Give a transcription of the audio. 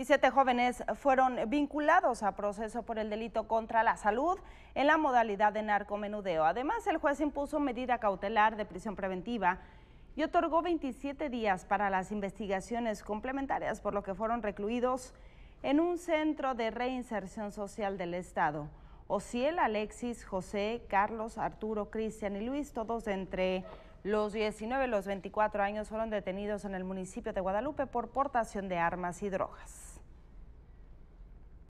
y siete jóvenes fueron vinculados a proceso por el delito contra la salud en la modalidad de narcomenudeo. Además, el juez impuso medida cautelar de prisión preventiva y otorgó 27 días para las investigaciones complementarias, por lo que fueron recluidos en un centro de reinserción social del Estado. Ociel, Alexis, José, Carlos, Arturo, Cristian y Luis, todos entre los 19 y los 24 años, fueron detenidos en el municipio de Guadalupe por portación de armas y drogas.